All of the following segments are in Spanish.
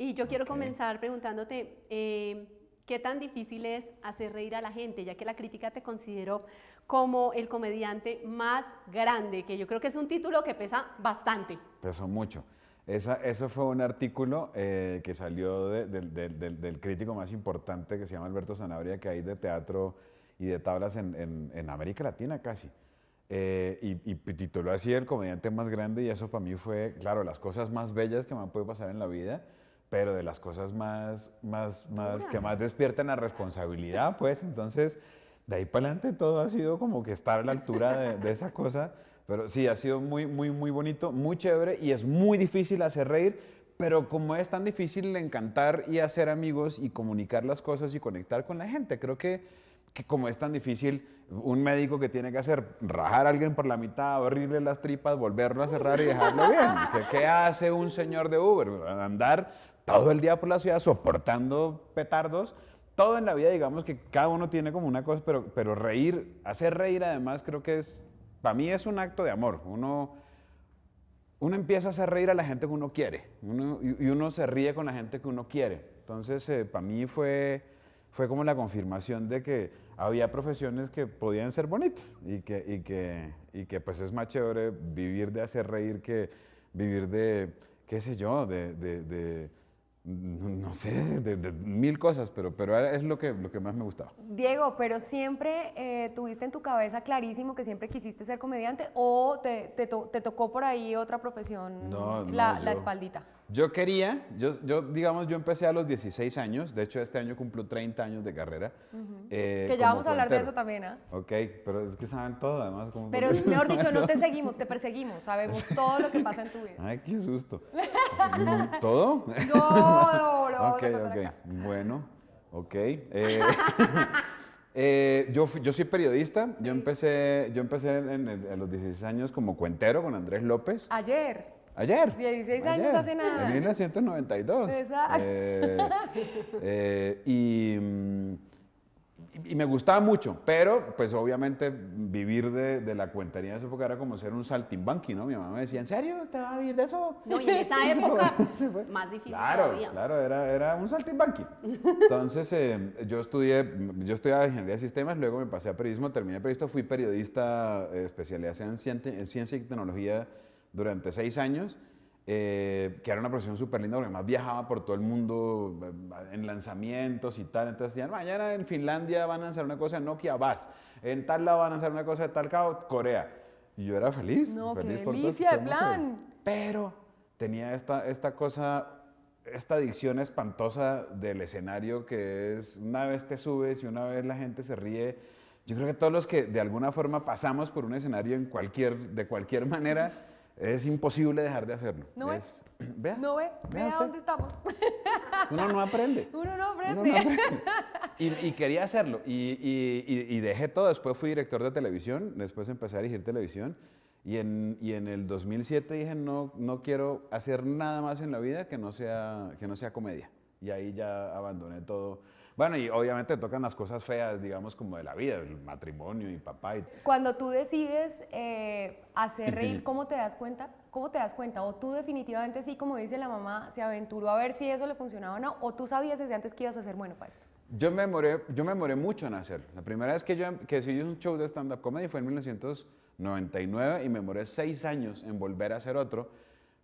Y yo quiero comenzar preguntándote, eh, ¿qué tan difícil es hacer reír a la gente? Ya que la crítica te consideró como el comediante más grande, que yo creo que es un título que pesa bastante. Pesó mucho. Esa, eso fue un artículo eh, que salió del crítico más importante que se llama Alberto Zanabria, que hay de teatro y de tablas en, América Latina casi. Eh, y, tituló así el comediante más grande y eso para mí fue, claro, las cosas más bellas que me han podido pasar en la vida pero de las cosas más, más, más, que más despiertan la responsabilidad, pues entonces de ahí para adelante todo ha sido como que estar a la altura de, esa cosa, pero sí, ha sido muy, muy, muy bonito, muy chévere y es muy difícil hacer reír, pero como es tan difícil encantar y hacer amigos y comunicar las cosas y conectar con la gente, creo que, que como es tan difícil, un médico que tiene que hacer rajar a alguien por la mitad, abrirle las tripas, volverlo a cerrar y dejarlo bien. qué hace un señor de Uber? Andar todo el día por la ciudad soportando petardos. Todo en la vida, digamos que cada uno tiene como una cosa, pero, pero reír, hacer reír además creo que es, para mí es un acto de amor. Uno, uno empieza a hacer reír a la gente que uno quiere uno, y uno se ríe con la gente que uno quiere. Entonces, eh, para mí fue, fue como la confirmación de que había profesiones que podían ser bonitas y que, y que, y que pues es más chévere vivir de hacer reír que vivir de, qué sé yo, de no sé, de, mil cosas, pero, pero es lo que, lo que más me gustaba. Diego, pero siempre eh, tuviste en tu cabeza clarísimo que siempre quisiste ser comediante o te, te tocó por ahí otra profesión, la, espaldita. Yo quería, yo, yo, digamos, yo empecé a los 16 años, de hecho este año cumplo 30 años de carrera. Eh, que ya vamos a hablar de eso también, ¿ah? ¿eh? Ok, pero es que saben todo además. pero mejor dicho, no te seguimos, te perseguimos, sabemos todo lo que pasa en tu vida. Ay, qué susto. ¿Todo? No, no, Ok, ok, bueno, ok. Eh, eh, yo, yo soy periodista, yo empecé, yo empecé en a los 16 años como cuentero con Andrés López. Ayer. Ayer. 16 años hace nada. En 1992. Eh, eh, mm, y, me gustaba mucho, pero pues obviamente vivir de, la cuentería de esa época era como ser un saltimbanqui, ¿no? Mi mamá me decía, ¿en serio? ¿Te va a vivir de eso? No, y en esa época más difícil claro, todavía. Claro, era, era un saltimbanqui. Entonces eh, yo estudié, yo estudié ingeniería de sistemas, luego me pasé a periodismo, terminé periodista, fui periodista, especializada en ciencia y tecnología durante seis años, eh, que era una profesión súper linda, porque además viajaba por todo el mundo eh, en lanzamientos y tal. Entonces decían, mañana en Finlandia van a lanzar una cosa de Nokia, vas. En tal lado van a lanzar una cosa de tal Corea. Y yo era feliz. No, feliz qué por delicia, todo. Este plan. Pero tenía esta, esta cosa esta adicción espantosa del escenario que es una vez te subes y una vez la gente se ríe. Yo creo que todos los que de alguna forma pasamos por un escenario en cualquier, de cualquier manera, es imposible dejar de hacerlo. No es. No ve. Vea, dónde estamos. Uno no aprende. Uno no aprende. Y, quería hacerlo. Y, dejé todo. Después fui director de televisión. Después empecé a dirigir televisión. Y en, en el 2007 dije, no, no quiero hacer nada más en la vida que no sea, que no sea comedia. Y ahí ya abandoné todo bueno, y obviamente tocan las cosas feas, digamos, como de la vida, el matrimonio y papá. Y... Cuando tú decides eh, hacer reír, ¿cómo te das cuenta? ¿Cómo te das cuenta? O tú definitivamente sí, como dice la mamá, se aventuró a ver si eso le funcionaba o no, o tú sabías desde antes que ibas a ser bueno para esto. Yo me moré, yo me moré mucho en hacerlo. La primera vez que yo em, que un show de stand-up comedy fue en 1999 y me moré seis años en volver a hacer otro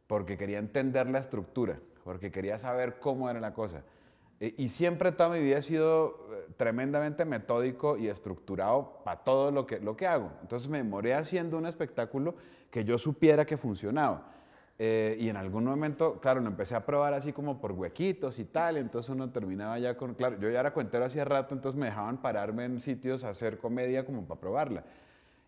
porque quería entender la estructura, porque quería saber cómo era la cosa. Eh, y siempre toda mi vida he sido eh, tremendamente metódico y estructurado para todo lo que, hago. Entonces me moré haciendo un espectáculo que yo supiera que funcionaba. Eh, y en algún momento, claro, lo empecé a probar así como por huequitos y tal, entonces uno terminaba ya con, claro, yo ya era cuentero hacía rato, entonces me dejaban pararme en sitios a hacer comedia como para probarla.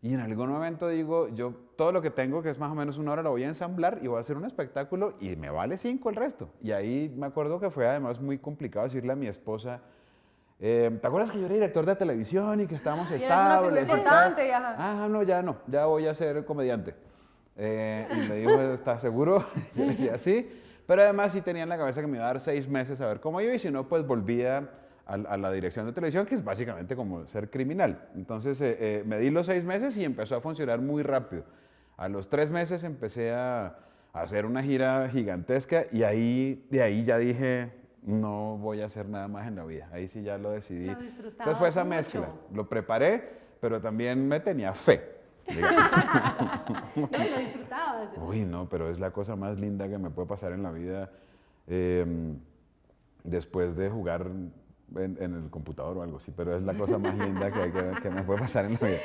Y en algún momento digo, yo todo lo que tengo, que es más o menos una hora, lo voy a ensamblar y voy a hacer un espectáculo y me vale cinco el resto. Y ahí me acuerdo que fue además muy complicado decirle a mi esposa, em, ¿te acuerdas que yo era director de televisión y que estábamos estables? Ah, no, ya no, ya voy a ser comediante. Eh, y me dijo, ¿estás seguro? yo le decía, sí. Pero además sí tenía en la cabeza que me iba a dar seis meses a ver cómo iba y si no, pues volvía a, la dirección de televisión, que es básicamente como ser criminal. Entonces eh, eh, me di los seis meses y empezó a funcionar muy rápido. A los tres meses empecé a, hacer una gira gigantesca y ahí, de ahí ya dije, no voy a hacer nada más en la vida. Ahí sí ya lo decidí. Entonces fue esa mezcla. Lo preparé, pero también me tenía fe. Pues, lo Uy, no, pero es la cosa más linda que me puede pasar en la vida em, después de jugar en, el computador o algo así, pero es la cosa más linda que, que, me puede pasar en la vida.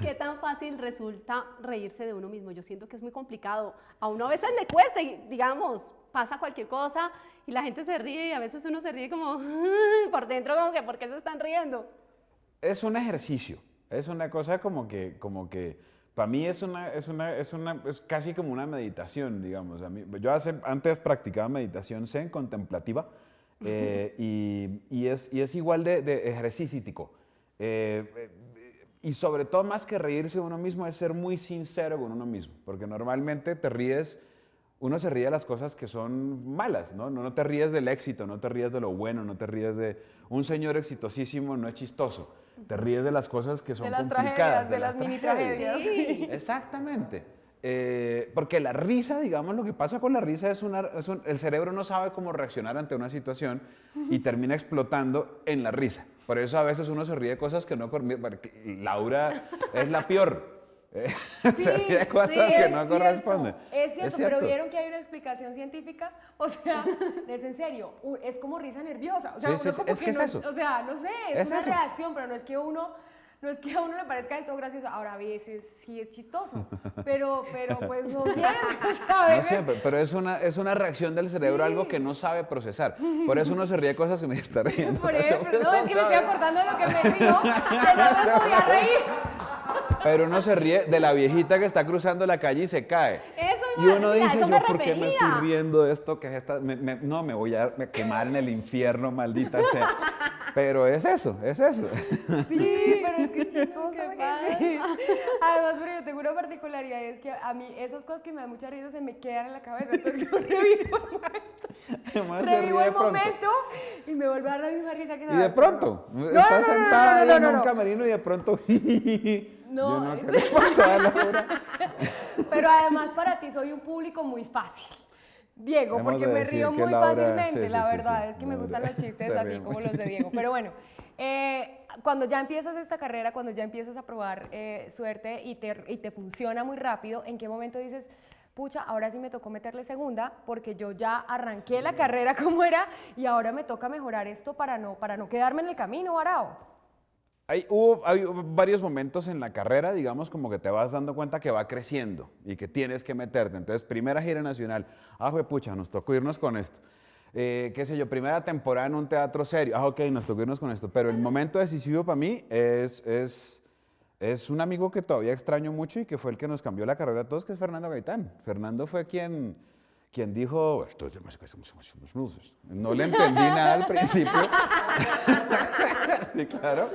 ¿Qué tan fácil resulta reírse de uno mismo? Yo siento que es muy complicado. A uno a veces le cuesta, y, digamos, pasa cualquier cosa y la gente se ríe y a veces uno se ríe como por dentro, como que ¿por qué se están riendo? Es un ejercicio, es una cosa como que, como que para mí es una, es una, es una, es casi como una meditación, digamos. yo hace, antes practicaba meditación zen contemplativa, eh, y, y, es, y, es, igual de, de eh, y sobre todo, más que reírse de uno mismo, es ser muy sincero con uno mismo, porque normalmente te ríes, uno se ríe de las cosas que son malas, ¿no? No, te ríes del éxito, no te ríes de lo bueno, no te ríes de un señor exitosísimo, no es chistoso. Te ríes de las cosas que son de las complicadas. de, las, mini tragedias. Exactamente. Eh, porque la risa, digamos, lo que pasa con la risa es, una, es el cerebro no sabe cómo reaccionar ante una situación y termina explotando en la risa. Por eso a veces uno se ríe de cosas que no... Laura es la peor. Eh, se ríe de cosas que no corresponden. Es cierto, pero vieron que hay una explicación científica. O sea, es en serio, es como risa nerviosa. O sea, es que, no, es eso. O sea, no sé, es, una reacción, pero no es que uno no es que a uno le parezca del todo gracioso, ahora a veces sí es chistoso, pero, pero pues no siempre. No siempre, pero es una, es una reacción del cerebro, algo que no sabe procesar. Por eso uno se ríe cosas que me está riendo. Por ejemplo, no, es que me estoy acordando de lo que me río, pero no me podía reír. Pero uno se ríe de la viejita que está cruzando la calle y se cae. Eso y uno dice, yo, ¿por qué me estoy riendo de esto? Que esta? no, me voy a quemar en el infierno, maldita sea. Pero es eso, es eso. Sí, pero es que chistoso. Sí. Además, pero yo tengo una particularidad es que a mí esas cosas que me dan mucha risa se me quedan en la cabeza. Entonces yo revivo el momento. revivo el momento y me vuelve a dar la misma risa que se Y de pronto, no, estás sentada en un camerino y de pronto. no, no, pero además para ti soy un público muy fácil. Diego, porque me río muy fácilmente. la verdad es que me gustan los chistes así como los de Diego. Pero bueno, eh, cuando ya empiezas esta carrera, cuando ya empiezas a probar eh, suerte y te, y te funciona muy rápido, ¿en qué momento dices, pucha, ahora sí me tocó meterle segunda porque yo ya arranqué la carrera como era y ahora me toca mejorar esto para no, para quedarme en el camino, varado? Hay, varios momentos en la carrera, digamos, como que te vas dando cuenta que va creciendo y que tienes que meterte. Entonces, primera gira nacional, ah, pucha, nos tocó irnos con esto. Eh, qué sé yo, primera temporada en un teatro serio, ah, ok, nos tocó irnos con esto. Pero el momento decisivo para mí es, es, es un amigo que todavía extraño mucho y que fue el que nos cambió la carrera a todos, que es Fernando Gaitán. Fernando fue quien quien dijo, esto es No le entendí nada al principio. sí, claro.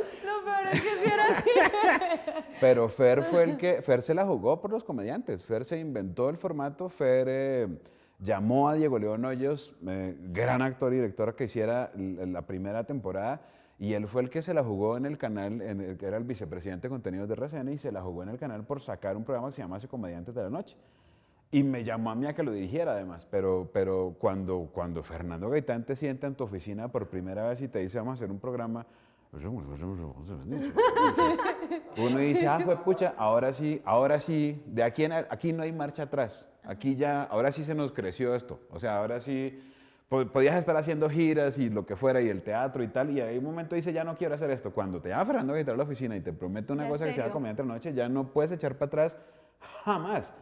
Pero Fer fue el que, Fer se la jugó por los comediantes, Fer se inventó el formato, Fer eh, llamó a Diego León Hoyos, eh, gran actor y director que hiciera la primera temporada, y él fue el que se la jugó en el canal, era el vicepresidente de contenidos de RCN, y se la jugó en el canal por sacar un programa que se llamase Comediantes de la Noche. Y me llamó a mí a que lo dirigiera además, pero, pero cuando, cuando Fernando Gaitán te sienta en tu oficina por primera vez y te dice vamos a hacer un programa uno dice, ah, pues pucha, ahora sí, ahora sí, de aquí en aquí no hay marcha atrás. Aquí ya, ahora sí se nos creció esto. O sea, ahora sí podías estar haciendo giras y lo que fuera y el teatro y tal, y hay un momento dice, ya no quiero hacer esto. Cuando te llama Fernando a entrar a la oficina y te promete una cosa que sea comediante la noche, ya no puedes echar para atrás jamás.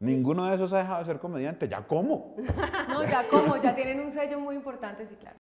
Ninguno de esos ha dejado de ser comediante, ya como. no, ya como, ya tienen un sello muy importante, sí, claro.